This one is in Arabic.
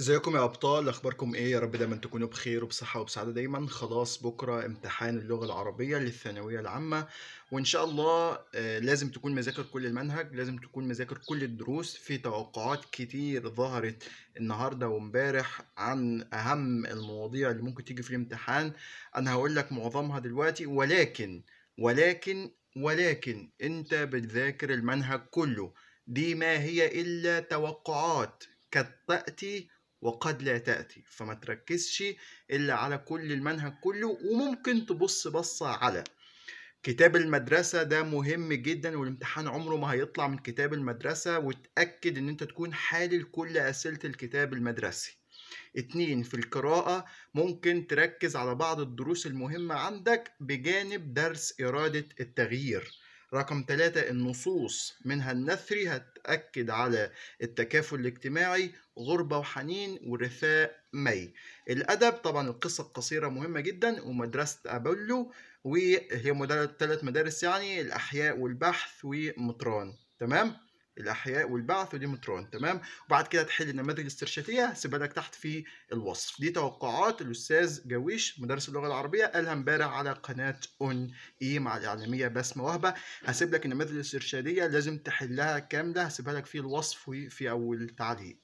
ازيكم يا ابطال اخباركم ايه يا رب دايما تكونوا بخير وبصحه وبسعاده دايما خلاص بكره امتحان اللغه العربيه للثانويه العامه وان شاء الله آه، لازم تكون مذاكر كل المنهج لازم تكون مذاكر كل الدروس في توقعات كتير ظهرت النهارده وامبارح عن اهم المواضيع اللي ممكن تيجي في الامتحان انا هقول لك معظمها دلوقتي ولكن ولكن ولكن انت بتذاكر المنهج كله دي ما هي الا توقعات قد تاتي وقد لا تأتي فما تركزش إلا على كل المنهج كله وممكن تبص بصة على كتاب المدرسة ده مهم جدا والامتحان عمره ما هيطلع من كتاب المدرسة وتأكد ان انت تكون حالل كل أسئلة الكتاب المدرسي اتنين في القراءة ممكن تركز على بعض الدروس المهمة عندك بجانب درس إرادة التغيير رقم ثلاثة النصوص منها النثري هتأكد على التكافل الاجتماعي غربة وحنين ورثاء مي الأدب طبعا القصة القصيرة مهمة جدا ومدرسة أبولو وهي ثلاث مدارس يعني الأحياء والبحث ومطران تمام؟ الاحياء والبعث وديمترون تمام وبعد كده تحل النماذج الاسترشاديه هسيبها لك تحت في الوصف دي توقعات الاستاذ جويش مدرس اللغه العربيه قالها امبارح على قناه اون اي مع الاعلاميه بسمه وهبه هسيب لك النماذج الاسترشاديه لازم تحلها كامله هسيبها لك في الوصف وفي اول تعليق